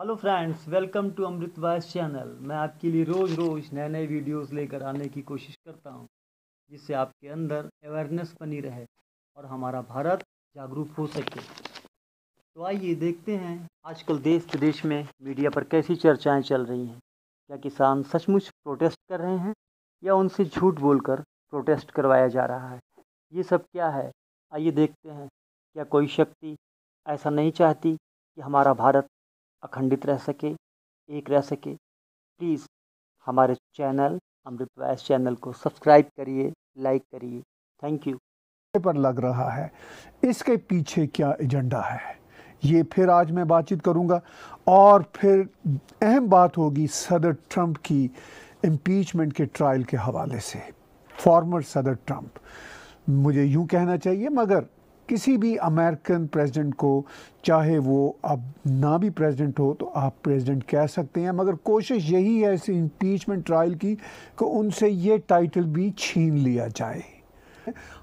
Hello friends welcome to Amrit voice channel मैं आपके लिए रोज़ रोज़ नए नए वीडियोस लेकर आने की कोशिश करता हूं जिससे आपके अंदर अवेयरनेस बनी रहे और हमारा भारत जागरूक हो सके तो आइए देखते हैं आजकल देश प्रदेश में मीडिया पर कैसी चर्चाएं चल रही हैं क्या किसान सचमुच प्रोटेस्ट कर रहे हैं या उनसे झूठ बोलकर प्रोटेस्ट करवाया जा रहा है ये सब क्या है आइए देखते हैं क्या कोई शक्ति ऐसा नहीं चाहती कि हमारा भारत अखंडित रह सके एक रह सके प्लीज़ हमारे चैनल अमृतवास चैनल को सब्सक्राइब करिए लाइक करिए थैंक यू पर लग रहा है इसके पीछे क्या एजेंडा है ये फिर आज मैं बातचीत करूंगा और फिर अहम बात होगी सदर ट्रंप की इम्पीचमेंट के ट्रायल के हवाले से फॉर्मर सदर ट्रंप मुझे यूं कहना चाहिए मगर किसी भी अमेरिकन प्रेसिडेंट को चाहे वो अब ना भी प्रेसिडेंट हो तो आप प्रेसिडेंट कह सकते हैं मगर कोशिश यही है इस इम्पीचमेंट ट्रायल की कि उनसे ये टाइटल भी छीन लिया जाए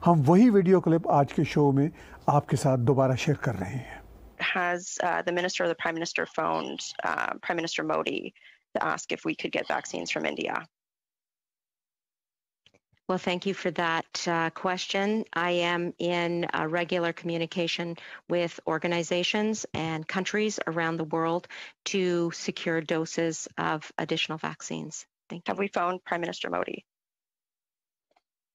हम वही वीडियो क्लिप आज के शो में आपके साथ दोबारा शेयर कर रहे हैं Has uh, the minister or the prime minister phoned uh, Prime Minister Modi to ask if we could get vaccines from India? Well, thank you for that uh, question. I am in uh, regular communication with organizations and countries around the world to secure doses of additional vaccines. Thank you. Have we phoned Prime Minister Modi?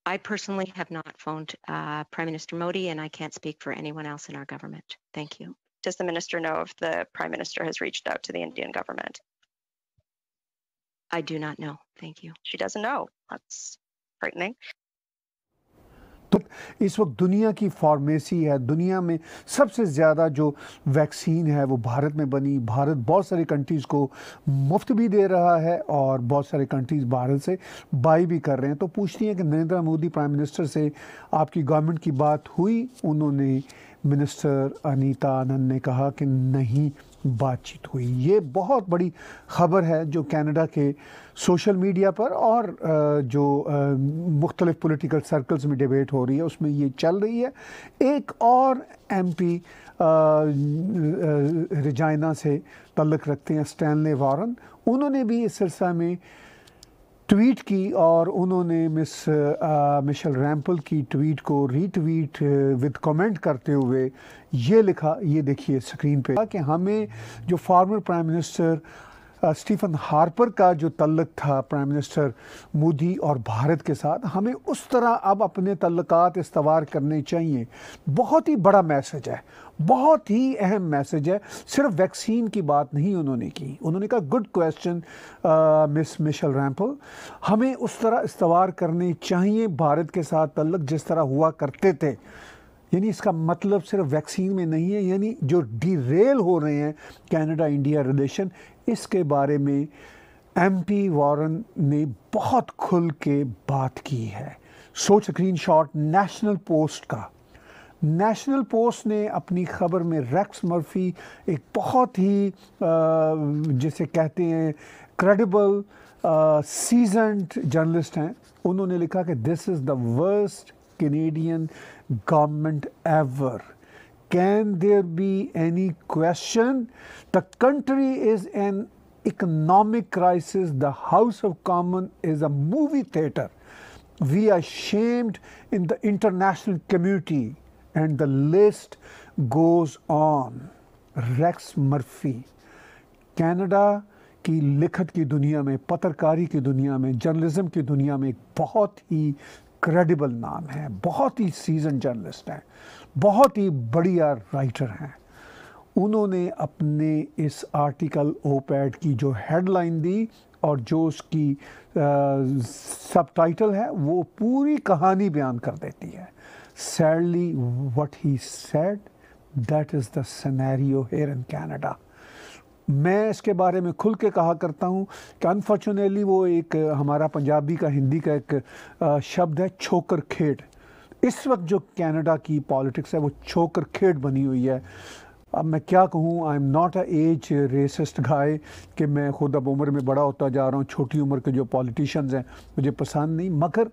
I personally have not phoned uh, Prime Minister Modi, and I can't speak for anyone else in our government. Thank you. Does the minister know if the Prime Minister has reached out to the Indian government? I do not know. Thank you. She doesn't know. That's frightening. तो इस वक्त दुनिया की pharmacy है दुनिया में सबसे ज़्यादा जो वैक्सीन है वो भारत में बनी भारत बहुत सारी कंट्रीज़ को मुफ्त भी दे रहा है और बहुत सारे कंट्रीज़ भारत से बाई भी कर रहे हैं तो पूछती हैं कि नरेंद्र मोदी प्राइम मिनिस्टर से आपकी गवर्नमेंट की बात हुई उन्होंने मिनिस्टर अनीता आनंद ने कहा कि नहीं बातचीत हुई ये बहुत बड़ी ख़बर है जो कनाडा के सोशल मीडिया पर और जो मुख्तलिफ़ पॉलिटिकल सर्कल्स में डिबेट हो रही है उसमें ये चल रही है एक और एमपी रिजाइना से तल्लक रखते हैं स्टैनले वारन उन्होंने भी इस सिलसिला में ट्वीट की और उन्होंने मिस मिशेल रैम्पल की ट्वीट को रीट्वीट विद कमेंट करते हुए ये लिखा ये देखिए स्क्रीन पे कि हमें जो former prime minister Stephen uh, Harper का जो तल्लक था प्राइम मिनिस्टर मोदी और भारत के साथ हमें उस तरह अब अपने तल्लकात इस्तवार करने चाहिए बहुत ही बड़ा मैसेज है बहुत ही अहम मैसेज है सिर्फ वैक्सीन की बात नहीं उन्होंने की उन्होंने कहा good question miss Michelle Rempel हमें उस तरह इस्तवार करने चाहिए भारत के साथ तल्लक जिस तरह हुआ करते थे यानी इसका मतलब सिर्फ वैक्सीन में नहीं है यानी जो डी हो रहे हैं कनाडा इंडिया रिलेशन इसके बारे में एमपी वारन ने बहुत खुल के बात की है सोच शॉट नेशनल पोस्ट का नेशनल पोस्ट ने अपनी ख़बर में रेक्स मर्फी एक बहुत ही जिसे कहते हैं क्रेडिबल सीजनड जर्नलिस्ट हैं उन्होंने लिखा कि this is the worst Canadian government ever can there be any question? The country is an economic crisis. The House of Commons is a movie theater. We are shamed in the international community, and the list goes on. Rex Murphy, Canada. की लिखत की दुनिया में पत्रकारी की दुनिया में journalism की दुनिया में एक बहुत ही क्रेडिबल नाम है बहुत ही सीजन जर्नलिस्ट हैं बहुत ही बढ़िया राइटर हैं उन्होंने अपने इस आर्टिकल ओपैड की जो हेडलाइन दी और जो उसकी सब टाइटल है वो पूरी कहानी बयान कर देती है sadly what he said that is the hair in Canada मैं इसके बारे में खुल के कहा करता हूँ कि अनफॉर्चुनेटली वो एक हमारा पंजाबी का हिंदी का एक शब्द है छोकर खेड़ इस वक्त जो कनाडा की पॉलिटिक्स है वो छोकर खेड़ बनी हुई है अब मैं क्या कहूँ I am not a age racist guy कि मैं खुद अब उम्र में बड़ा होता जा रहा हूँ छोटी उम्र के जो पॉलिटिशियंस हैं मुझे पसंद नहीं मगर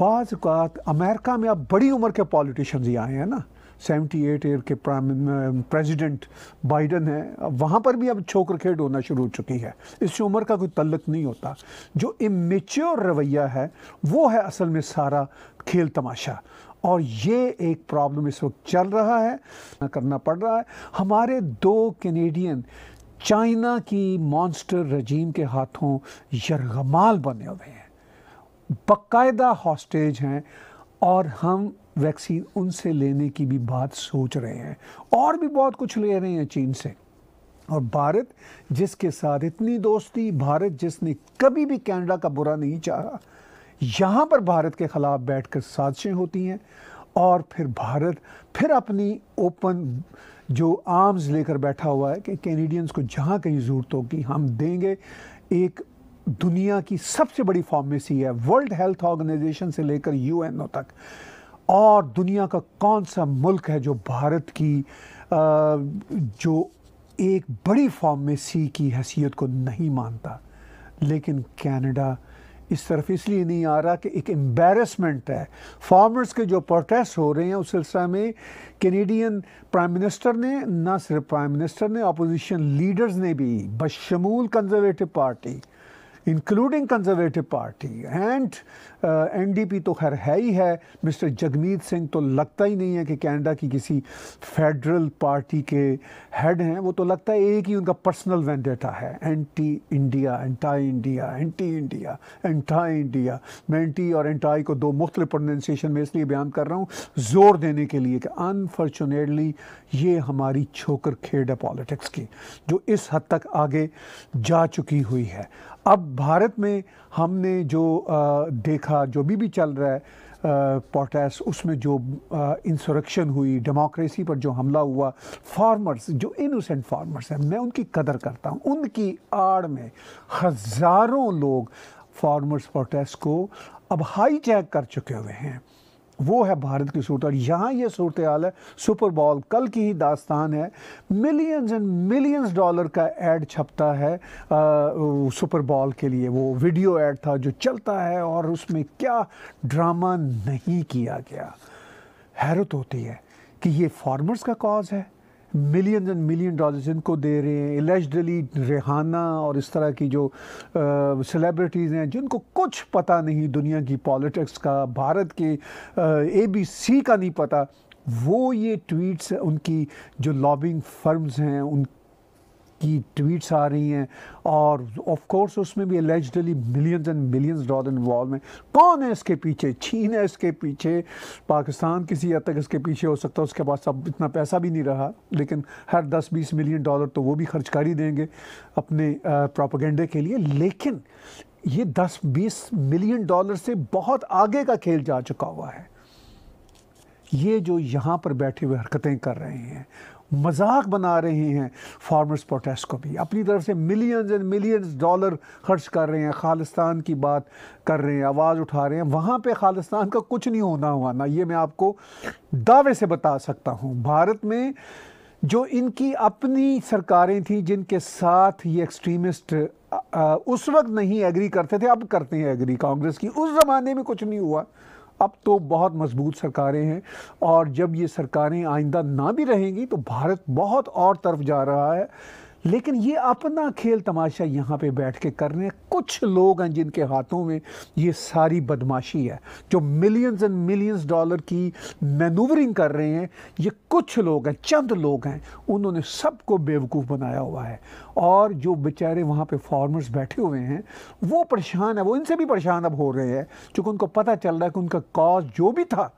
बाज़ात अमेरिका में अब बड़ी उम्र के पॉलिटिशियंस ही आए हैं ना सेवेंटी एट एयर के प्राइम प्रेसिडेंट बाइडन है वहाँ पर भी अब छोकर खेड होना शुरू हो चुकी है इससे उम्र का कोई तल्लक नहीं होता जो इमेच्योर रवैया है वो है असल में सारा खेल तमाशा और ये एक प्रॉब्लम इस वक्त चल रहा है करना पड़ रहा है हमारे दो कैनेडियन चाइना की मॉन्स्टर रजीम के हाथों यरगमाल बने हुए हैं बकायदा हॉस्टेज हैं और हम वैक्सीन उनसे लेने की भी बात सोच रहे हैं और भी बहुत कुछ ले रहे हैं चीन से और भारत जिसके साथ इतनी दोस्ती भारत जिसने कभी भी कनाडा का बुरा नहीं चाहा यहाँ पर भारत के ख़िलाफ़ बैठकर साजिशें होती हैं और फिर भारत फिर अपनी ओपन जो आर्म्स लेकर बैठा हुआ है कि कैनेडियंस को जहाँ कहीं ज़रूरत होगी हम देंगे एक दुनिया की सबसे बड़ी फार्मेसी है वर्ल्ड हेल्थ ऑर्गेनाइजेशन से लेकर यूएनओ तक और दुनिया का कौन सा मुल्क है जो भारत की जो एक बड़ी फॉर्म में सी की हैसियत को नहीं मानता लेकिन कनाडा इस तरफ इसलिए नहीं आ रहा कि एक एम्बेरसमेंट है फार्मर्स के जो प्रोटेस्ट हो रहे हैं उस सिलसिले में कैनेडियन प्राइम मिनिस्टर ने न सिर्फ प्राइम मिनिस्टर ने अपोजिशन लीडर्स ने भी बशमूल Conservative Party including Conservative Party and NDP तो खैर है ही है मिस्टर जगमीत सिंह तो लगता ही नहीं है कि कनाडा की किसी फेडरल पार्टी के हेड हैं वो तो लगता है एक ही उनका पर्सनल वेंडेटा है anti India anti India anti India anti India मैं एंटी और एंटाई को दो मुख्तलि प्रोनाउंसिएशन में इसलिए बयान कर रहा हूँ ज़ोर देने के लिए कि अनफॉर्चुनेटली ये हमारी छोकर खेड है पॉलिटिक्स की जो इस हद तक आगे जा चुकी हुई है अब भारत में हमने जो देखा जो भी भी चल रहा है पोटैस उसमें जो इंसरक्शन हुई डेमोक्रेसी पर जो हमला हुआ फार्मर्स जो इनोसेंट फार्मर्स हैं मैं उनकी कदर करता हूँ उनकी आड़ में हज़ारों लोग फार्मर्स प्रोटेस्ट को अब हाई चैक कर चुके हुए हैं वो है भारत की सूरत यहाँ ये सूरत हाल है सुपर बॉल कल की ही दास्तान है मिलियंस एंड मिलियंस डॉलर का एड छपता है आ, सुपर बॉल के लिए वो वीडियो एड था जो चलता है और उसमें क्या ड्रामा नहीं किया गया हैरत होती है कि ये फार्मर्स का कॉज है मिलियन एंड मिलियन डॉलर्स इनको दे रहे हैं एलिजली रेहाना और इस तरह की जो सेलिब्रिटीज़ हैं जिनको कुछ पता नहीं दुनिया की पॉलिटिक्स का भारत के ए बी सी का नहीं पता वो ये ट्वीट्स उनकी जो लॉबिंग फर्म्स हैं उन की ट्वीट्स आ रही हैं और ऑफ कोर्स उसमें भी allegedly millions and millions dollar involve हैं कौन है इसके पीछे चीन है इसके पीछे पाकिस्तान किसी हद तक इसके पीछे हो सकता है उसके पास अब इतना पैसा भी नहीं रहा लेकिन हर दस बीस मिलियन डॉलर तो वो भी खर्च कर ही देंगे अपने प्रोपोगेंडे के लिए लेकिन ये दस बीस मिलियन डॉलर से बहुत आगे का खेल जा चुका हुआ है ये जो यहाँ पर बैठे हुए हरकतें कर रहे हैं मजाक बना रहे हैं फार्मर्स प्रोटेस्ट को भी अपनी तरफ से मिलियंस एंड मिलियंस डॉलर खर्च कर रहे हैं खालिस्तान की बात कर रहे हैं आवाज़ उठा रहे हैं वहाँ पे खालिस्तान का कुछ नहीं होना हुआ ना ये मैं आपको दावे से बता सकता हूँ भारत में जो इनकी अपनी सरकारें थीं जिनके साथ ये एक्सट्रीमिस्ट उस वक्त नहीं एग्री करते थे अब करते हैं एग्री कांग्रेस की उस ज़माने में कुछ नहीं हुआ अब तो बहुत मजबूत सरकारें हैं और जब ये सरकारें आइंदा ना भी रहेंगी तो भारत बहुत और तरफ जा रहा है लेकिन ये अपना खेल तमाशा यहाँ पे बैठ के कर रहे हैं कुछ लोग हैं जिनके हाथों में ये सारी बदमाशी है जो मिलियंस एंड मिलियंस डॉलर की मैनूवरिंग कर रहे हैं ये कुछ लोग हैं चंद लोग हैं उन्होंने सबको बेवकूफ़ बनाया हुआ है और जो बेचारे वहाँ पे फार्मर्स बैठे हुए हैं वो परेशान है वो इनसे भी परेशान अब हो रहे हैं चूँकि उनको पता चल रहा है कि उनका कॉज जो भी था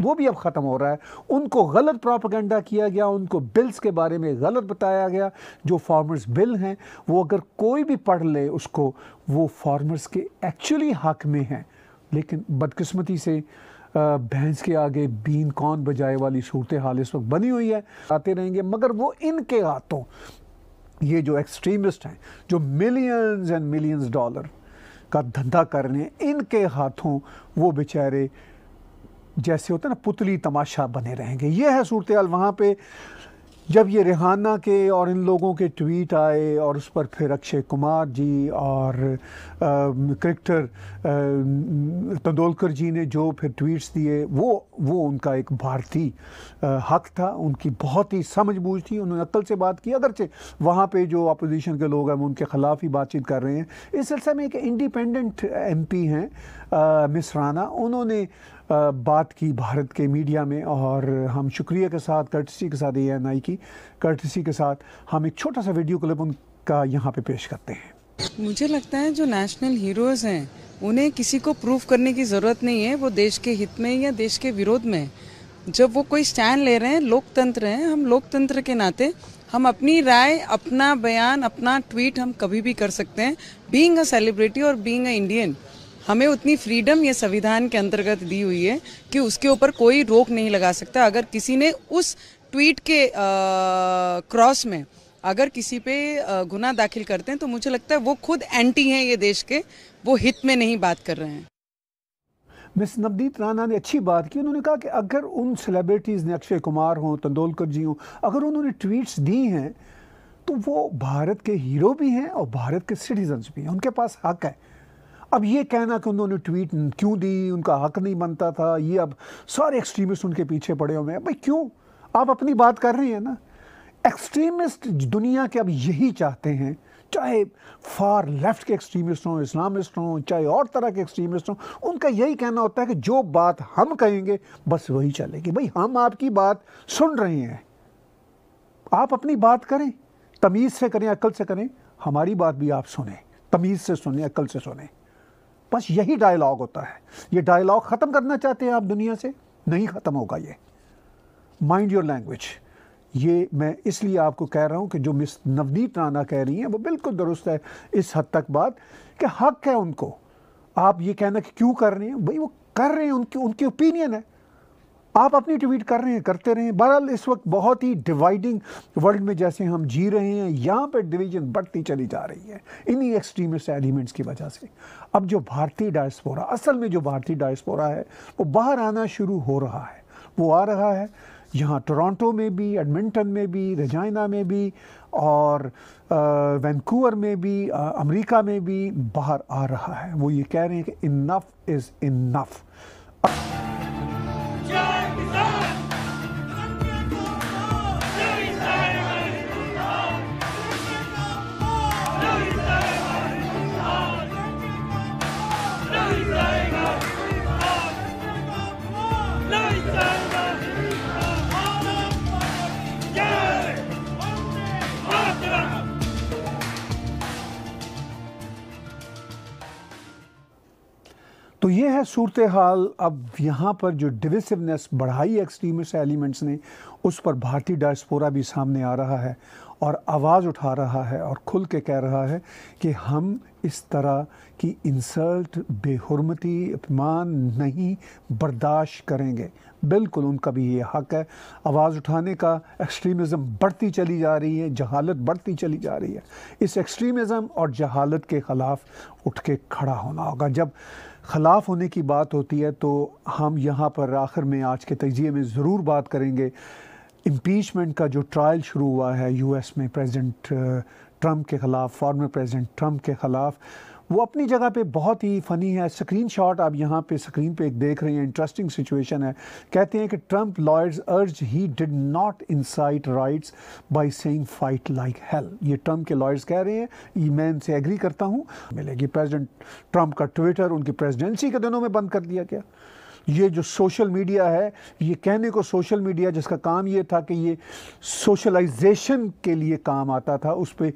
वो भी अब ख़त्म हो रहा है उनको गलत प्रोपागेंडा किया गया उनको बिल्स के बारे में गलत बताया गया जो फार्मर्स बिल हैं वो अगर कोई भी पढ़ ले उसको वो फार्मर्स के एक्चुअली हक में हैं लेकिन बदकस्मती से भैंस के आगे बीन कौन बजाए वाली सूरत हाल इस वक्त बनी हुई है आते रहेंगे मगर वो इनके हाथों ये जो एक्सट्रीमिस्ट हैं जो मिलियंस एंड मिलियंस डॉलर का धंधा कर रहे हैं इनके हाथों वो बेचारे जैसे होता है ना पुतली तमाशा बने रहेंगे ये है सूरत हाल वहाँ पे जब ये रिहाना के और इन लोगों के ट्वीट आए और उस पर फिर अक्षय कुमार जी और क्रिकेटर तंदोलकर जी ने जो फिर ट्वीट्स दिए वो वो उनका एक भारतीय हक था उनकी बहुत ही समझ बूझ थी उन्होंने अक्ल से बात की अगरचे वहाँ पे जो अपोजिशन के लोग हैं वो उनके ख़िलाफ़ ही बातचीत कर रहे हैं इस सिलसिले में एक इंडिपेंडेंट एम हैं मिस राना उन्होंने बात की भारत के मीडिया में और हम शुक्रिया के साथ कर्टसी के साथ ए एन आई की कर्टसी के साथ हम एक छोटा सा वीडियो क्लिप उनका यहाँ पे पेश करते हैं मुझे लगता है जो नेशनल हीरोज हैं उन्हें किसी को प्रूफ करने की ज़रूरत नहीं है वो देश के हित में या देश के विरोध में जब वो कोई स्टैंड ले रहे हैं लोकतंत्र हैं हम लोकतंत्र के नाते हम अपनी राय अपना बयान अपना ट्वीट हम कभी भी कर सकते हैं बींग अ सेलिब्रिटी और बींग अ इंडियन हमें उतनी फ्रीडम ये संविधान के अंतर्गत दी हुई है कि उसके ऊपर कोई रोक नहीं लगा सकता अगर किसी ने उस ट्वीट के क्रॉस में अगर किसी पे गुना दाखिल करते हैं तो मुझे लगता है वो खुद एंटी हैं ये देश के वो हित में नहीं बात कर रहे हैं मिस नवदीप राना ने अच्छी बात की उन्होंने कहा कि अगर उन सेलिब्रिटीज़ ने अक्षय कुमार हों तेंदुलकर जी हों अगर उन्होंने ट्वीट्स दी हैं तो वो भारत के हीरो भी हैं और भारत के सिटीजन्स भी हैं उनके पास हक है अब ये कहना कि उन्होंने ट्वीट क्यों दी उनका हक नहीं बनता था ये अब सारे एक्सट्रीमिस्ट उनके पीछे पड़े हुए हैं भाई क्यों आप अपनी बात कर रहे हैं ना एक्सट्रीमिस्ट दुनिया के अब यही चाहते हैं चाहे फार लेफ्ट के एक्सट्रीमिस्ट हों इस्लामिस्ट हों चाहे और तरह के एक्सट्रीमिस्ट हों उनका यही कहना होता है कि जो बात हम कहेंगे बस वही चलेगी भाई हम आपकी बात सुन रहे हैं आप अपनी बात करें तमीज़ से करें अकल से करें हमारी बात भी आप सुने तमीज़ से सुने अकल से सुने बस यही डायलॉग होता है ये डायलॉग ख़त्म करना चाहते हैं आप दुनिया से नहीं ख़त्म होगा ये माइंड योर लैंग्वेज ये मैं इसलिए आपको कह रहा हूँ कि जो मिस नवनीत राना कह रही हैं वो बिल्कुल दुरुस्त है इस हद तक बात कि हक है उनको आप ये कहना कि क्यों कर रहे हैं भाई वो कर रहे हैं उनकी उनकी ओपिनियन है आप अपनी ट्वीट कर रहे हैं करते रहें बहरहाल इस वक्त बहुत ही डिवाइडिंग वर्ल्ड में जैसे हम जी रहे हैं यहाँ पर डिवीजन बढ़ती चली जा रही है इन्हीं एक्सट्रीमिस्ट एलिमेंट्स की वजह से अब जो भारतीय डायस्पोरा असल में जो भारतीय डायस्पोरा है वो बाहर आना शुरू हो रहा है वो आ रहा है यहाँ टोरंटो में भी एडमिंटन में भी रजाइना में भी और वैनकूवर में भी अमेरिका में भी बाहर आ रहा है वो ये कह रहे हैं कि इनफ इज़ इनफ़ ये है सूरत हाल अब यहाँ पर जो डिविसिवनेस बढ़ाई एक्सट्रीमिस्ट एलिमेंट्स ने उस पर भारतीय डायस्पोरा भी सामने आ रहा है और आवाज़ उठा रहा है और खुल के कह रहा है कि हम इस तरह की इंसल्ट बेहरमती अपमान नहीं बर्दाश्त करेंगे बिल्कुल उनका भी ये हक है आवाज़ उठाने का एक्सट्रीमिज़म बढ़ती चली जा रही है जहालत बढ़ती चली जा रही है इस एक्सट्रीमिज़म और जहालत के ख़िलाफ़ उठ के खड़ा होना होगा जब खिलाफ होने की बात होती है तो हम यहाँ पर आखिर में आज के तजिए में ज़रूर बात करेंगे इम्पीचमेंट का जो ट्रायल शुरू हुआ है यूएस में प्रेसिडेंट ट्रंप के ख़िलाफ़ फॉर्मर प्रेसिडेंट ट्रंप के ख़िलाफ़ वो अपनी जगह पे बहुत ही फ़नी है स्क्रीन शॉट आप यहाँ पे स्क्रीन पे एक देख रहे हैं इंटरेस्टिंग सिचुएशन है कहते हैं कि Trump lawyers argue he did not incite riots by saying fight like hell ये ट्रम्प के लॉयर्स कह रहे हैं मैं इनसे एग्री करता हूँ मिलेगी प्रेजिडेंट ट्रंप का ट्विटर उनकी प्रेजिडेंसी के दिनों में बंद कर दिया गया ये जो सोशल मीडिया है ये कहने को सोशल मीडिया जिसका काम ये था कि ये सोशलाइजेशन के लिए काम आता था उस पर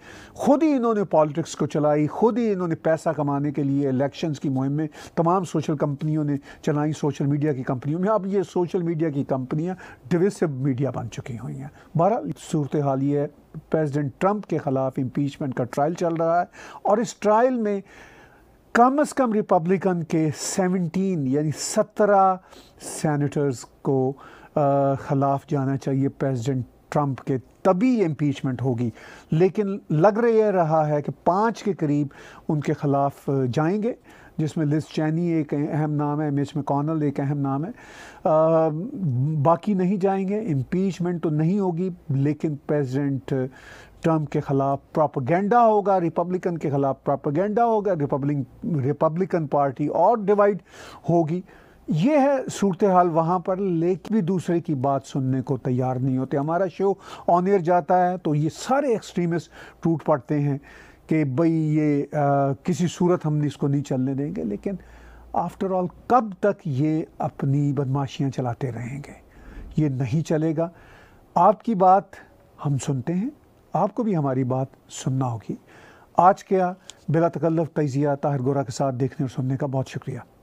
ख़ुद ही इन्होंने पॉलिटिक्स को चलाई ख़ुद ही इन्होंने पैसा कमाने के लिए इलेक्शंस की मुहिम में तमाम सोशल कंपनियों ने चलाई सोशल मीडिया की कंपनियों में अब ये सोशल मीडिया की कंपनियाँ डिविसिव मीडिया बन चुकी हुई हैं बहरहाल सूरत हाल ये है प्रेजिडेंट ट्रंप के ख़िलाफ़ इम्पीचमेंट का ट्रायल चल रहा है और इस ट्रायल में कम से कम रिपब्लिकन के 17 यानी 17 सेनेटर्स को खिलाफ जाना चाहिए प्रेसिडेंट ट्रंप के तभी इम्पीचमेंट होगी लेकिन लग रहा यह रहा है कि पाँच के करीब उनके खिलाफ जाएंगे जिसमें लिस चैनी एक अहम नाम है मिच मकॉनल एक अहम नाम है आ, बाकी नहीं जाएंगे इम्पीचमेंट तो नहीं होगी लेकिन प्रेसिडेंट ट्रंप के ख़िलाफ़ प्रोपोगेंडा होगा रिपब्लिकन के ख़िलाफ़ प्रोपोगेंडा होगा रिपब्लिक रिपब्लिकन पार्टी और डिवाइड होगी ये है सूरत हाल वहाँ पर लेकिन भी दूसरे की बात सुनने को तैयार नहीं होते हमारा शो ऑन एयर जाता है तो ये सारे एक्सट्रीमिस्ट टूट पड़ते हैं कि भाई ये आ, किसी सूरत हम इसको नहीं चलने देंगे लेकिन आफ्टर ऑल कब तक ये अपनी बदमाशियाँ चलाते रहेंगे ये नहीं चलेगा आपकी बात हम सुनते हैं आपको भी हमारी बात सुनना होगी आज क्या बिला तकल्लफ तजिया ताहिर गोरा के साथ देखने और सुनने का बहुत शुक्रिया